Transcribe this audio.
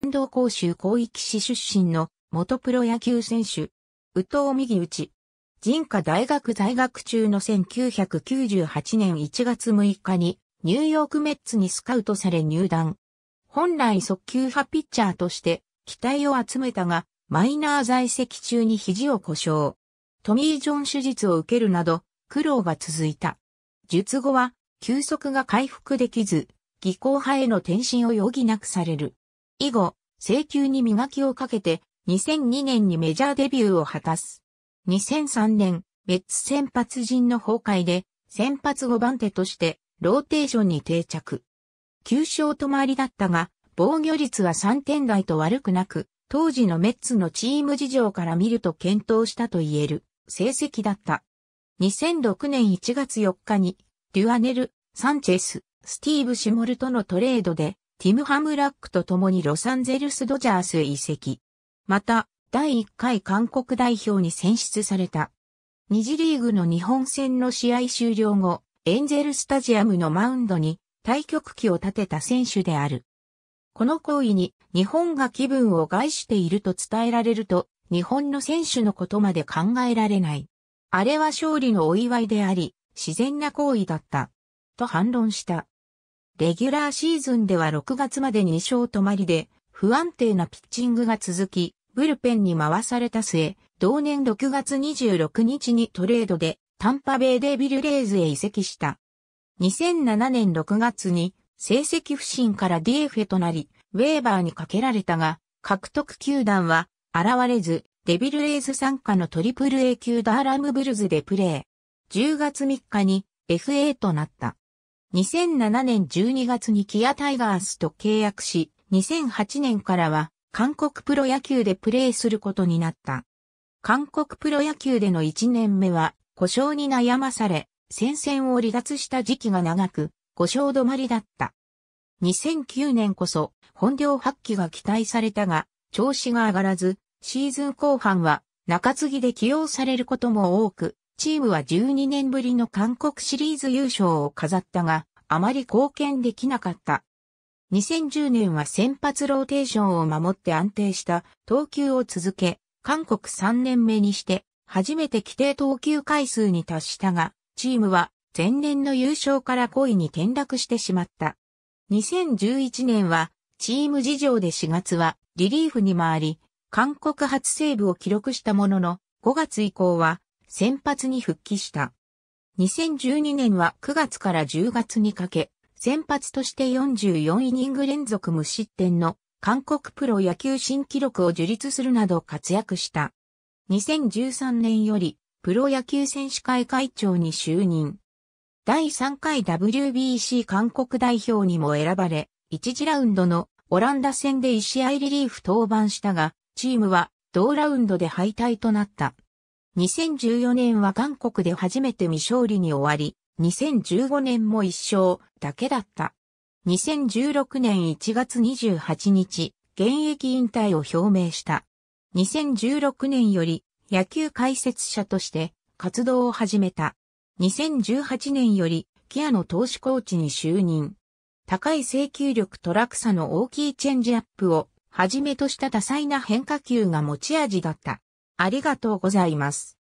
運動講習広域市出身の元プロ野球選手、宇藤右内。人科大学在学中の1998年1月6日にニューヨークメッツにスカウトされ入団。本来速球派ピッチャーとして期待を集めたが、マイナー在籍中に肘を故障。トミー・ジョン手術を受けるなど苦労が続いた。術後は休息が回復できず、技巧派への転身を余儀なくされる。以後、請求に磨きをかけて、2002年にメジャーデビューを果たす。2003年、メッツ先発陣の崩壊で、先発5番手として、ローテーションに定着。9勝止まりだったが、防御率は3点台と悪くなく、当時のメッツのチーム事情から見ると検討したと言える成績だった。2006年1月4日に、デュアネル、サンチェス、スティーブ・シモルとのトレードで、ティム・ハムラックと共にロサンゼルス・ドジャース移籍。また、第1回韓国代表に選出された。二次リーグの日本戦の試合終了後、エンゼルスタジアムのマウンドに対局機を立てた選手である。この行為に日本が気分を害していると伝えられると、日本の選手のことまで考えられない。あれは勝利のお祝いであり、自然な行為だった。と反論した。レギュラーシーズンでは6月まで2勝止まりで、不安定なピッチングが続き、ブルペンに回された末、同年6月26日にトレードで、タンパベイデビルレイズへ移籍した。2007年6月に、成績不振から DF ェとなり、ウェーバーにかけられたが、獲得球団は、現れず、デビルレイズ参加のトリプル A 級ダーラムブルズでプレー。10月3日に FA となった。2007年12月にキアタイガースと契約し、2008年からは韓国プロ野球でプレーすることになった。韓国プロ野球での1年目は故障に悩まされ、戦線を離脱した時期が長く、故障止まりだった。2009年こそ本領発揮が期待されたが、調子が上がらず、シーズン後半は中継ぎで起用されることも多く、チームは12年ぶりの韓国シリーズ優勝を飾ったが、あまり貢献できなかった。2010年は先発ローテーションを守って安定した投球を続け、韓国3年目にして、初めて規定投球回数に達したが、チームは前年の優勝から5位に転落してしまった。2011年は、チーム事情で4月はリリーフに回り、韓国初セーブを記録したものの、5月以降は先発に復帰した。2012年は9月から10月にかけ、先発として44イニング連続無失点の韓国プロ野球新記録を樹立するなど活躍した。2013年よりプロ野球選手会会長に就任。第3回 WBC 韓国代表にも選ばれ、1次ラウンドのオランダ戦で1試合リリーフ登板したが、チームは同ラウンドで敗退となった。2014年は韓国で初めて未勝利に終わり、2015年も一勝だけだった。2016年1月28日、現役引退を表明した。2016年より野球解説者として活動を始めた。2018年よりキアの投資コーチに就任。高い請求力と落差の大きいチェンジアップをはじめとした多彩な変化球が持ち味だった。ありがとうございます。